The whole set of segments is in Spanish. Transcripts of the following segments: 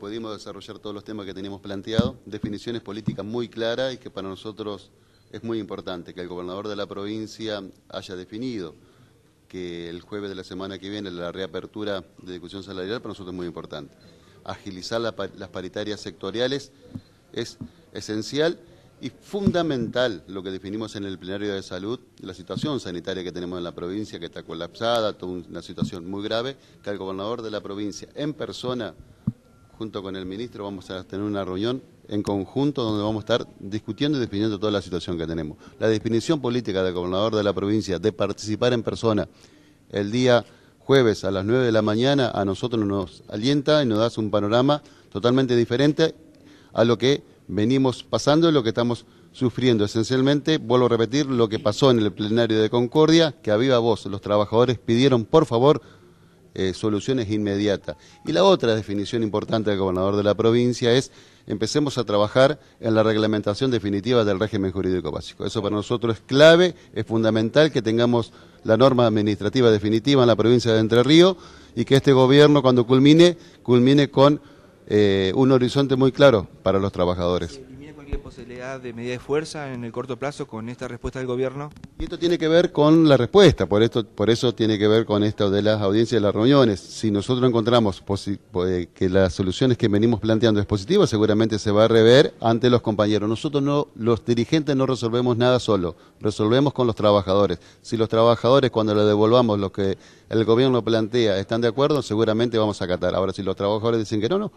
Pudimos desarrollar todos los temas que teníamos planteado, definiciones políticas muy claras y que para nosotros es muy importante que el gobernador de la provincia haya definido que el jueves de la semana que viene la reapertura de discusión salarial para nosotros es muy importante. Agilizar las paritarias sectoriales es esencial y fundamental lo que definimos en el plenario de salud, la situación sanitaria que tenemos en la provincia, que está colapsada, una situación muy grave, que el gobernador de la provincia en persona junto con el ministro vamos a tener una reunión en conjunto donde vamos a estar discutiendo y definiendo toda la situación que tenemos. La definición política del gobernador de la provincia de participar en persona el día jueves a las 9 de la mañana a nosotros nos alienta y nos da un panorama totalmente diferente a lo que venimos pasando y lo que estamos sufriendo. Esencialmente, vuelvo a repetir lo que pasó en el plenario de Concordia, que a viva voz los trabajadores pidieron por favor eh, soluciones inmediatas. Y la otra definición importante del gobernador de la provincia es empecemos a trabajar en la reglamentación definitiva del régimen jurídico básico. Eso para nosotros es clave, es fundamental que tengamos la norma administrativa definitiva en la provincia de Entre Ríos y que este gobierno cuando culmine, culmine con eh, un horizonte muy claro para los trabajadores posibilidad de medida de fuerza en el corto plazo con esta respuesta del gobierno? Y esto tiene que ver con la respuesta, por, esto, por eso tiene que ver con esto de las audiencias y las reuniones. Si nosotros encontramos eh, que las soluciones que venimos planteando es positiva, seguramente se va a rever ante los compañeros. Nosotros no, los dirigentes no resolvemos nada solo, resolvemos con los trabajadores. Si los trabajadores cuando le devolvamos lo que el gobierno plantea están de acuerdo, seguramente vamos a acatar. Ahora, si los trabajadores dicen que no, no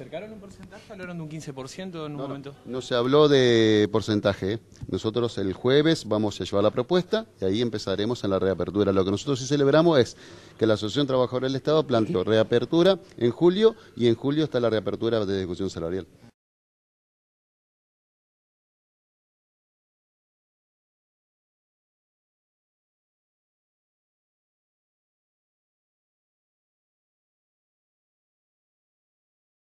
acercaron un porcentaje? ¿Hablaron de un 15% en un no, momento? se habló de porcentaje. ¿eh? Nosotros el jueves vamos a llevar la propuesta y ahí empezaremos en la reapertura. Lo que nosotros sí celebramos es que la Asociación Trabajadora del Estado planteó reapertura en julio y en julio está la reapertura de discusión salarial.